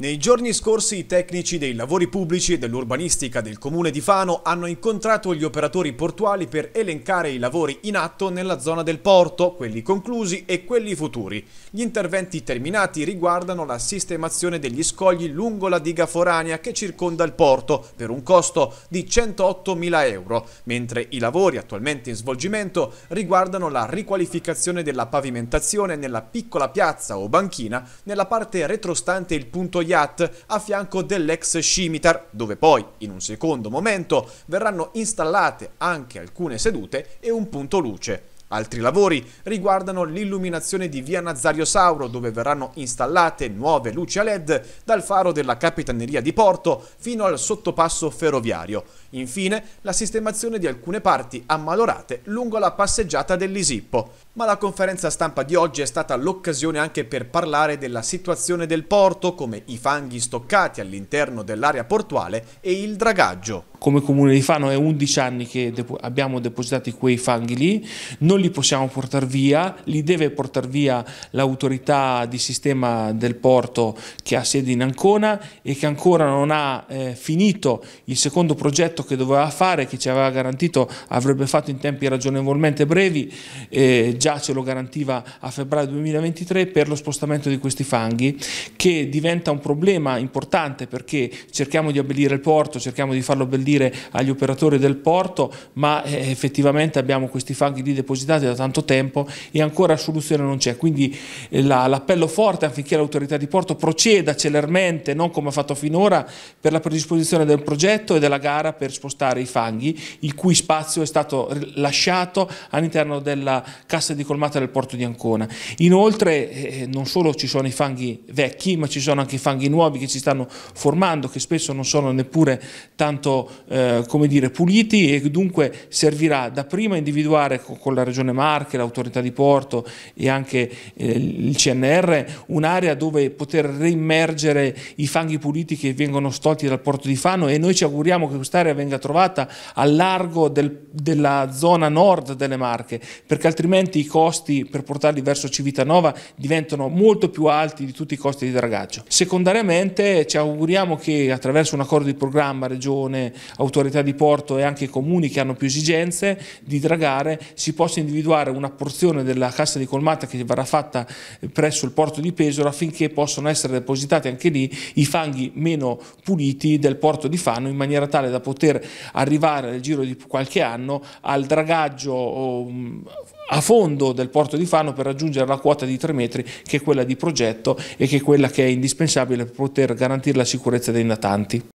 Nei giorni scorsi i tecnici dei lavori pubblici e dell'urbanistica del comune di Fano hanno incontrato gli operatori portuali per elencare i lavori in atto nella zona del porto, quelli conclusi e quelli futuri. Gli interventi terminati riguardano la sistemazione degli scogli lungo la diga forania che circonda il porto per un costo di 108.000 euro, mentre i lavori attualmente in svolgimento riguardano la riqualificazione della pavimentazione nella piccola piazza o banchina nella parte retrostante il punto Goliath a fianco dell'ex Scimitar, dove poi in un secondo momento verranno installate anche alcune sedute e un punto luce. Altri lavori riguardano l'illuminazione di via Nazario Sauro, dove verranno installate nuove luci a LED dal faro della Capitaneria di Porto fino al sottopasso ferroviario. Infine, la sistemazione di alcune parti ammalorate lungo la passeggiata dell'Isippo. Ma la conferenza stampa di oggi è stata l'occasione anche per parlare della situazione del porto, come i fanghi stoccati all'interno dell'area portuale e il dragaggio come comune di Fano è 11 anni che abbiamo depositato quei fanghi lì, non li possiamo portare via, li deve portare via l'autorità di sistema del porto che ha sede in Ancona e che ancora non ha eh, finito il secondo progetto che doveva fare, che ci aveva garantito avrebbe fatto in tempi ragionevolmente brevi, eh, già ce lo garantiva a febbraio 2023 per lo spostamento di questi fanghi, che diventa un problema importante perché cerchiamo di abbellire il porto, cerchiamo di farlo abbellire dire agli operatori del porto ma eh, effettivamente abbiamo questi fanghi lì depositati da tanto tempo e ancora soluzione non c'è, quindi eh, l'appello forte affinché l'autorità di porto proceda celermente, non come ha fatto finora, per la predisposizione del progetto e della gara per spostare i fanghi, il cui spazio è stato lasciato all'interno della cassa di colmata del porto di Ancona. Inoltre eh, non solo ci sono i fanghi vecchi, ma ci sono anche i fanghi nuovi che si stanno formando, che spesso non sono neppure tanto eh, come dire, puliti e dunque servirà dapprima a individuare con la Regione Marche, l'autorità di Porto e anche eh, il CNR un'area dove poter reimmergere i fanghi puliti che vengono stolti dal porto di Fano e noi ci auguriamo che quest'area venga trovata a largo del, della zona nord delle Marche perché altrimenti i costi per portarli verso Civitanova diventano molto più alti di tutti i costi di dragaggio. Secondariamente ci auguriamo che attraverso un accordo di programma Regione, autorità di porto e anche i comuni che hanno più esigenze di dragare, si possa individuare una porzione della cassa di colmata che verrà fatta eh, presso il porto di Pesaro affinché possano essere depositati anche lì i fanghi meno puliti del porto di Fano in maniera tale da poter arrivare nel giro di qualche anno al dragaggio mm, a fondo del porto di Fano per raggiungere la quota di 3 metri che è quella di progetto e che è quella che è indispensabile per poter garantire la sicurezza dei natanti.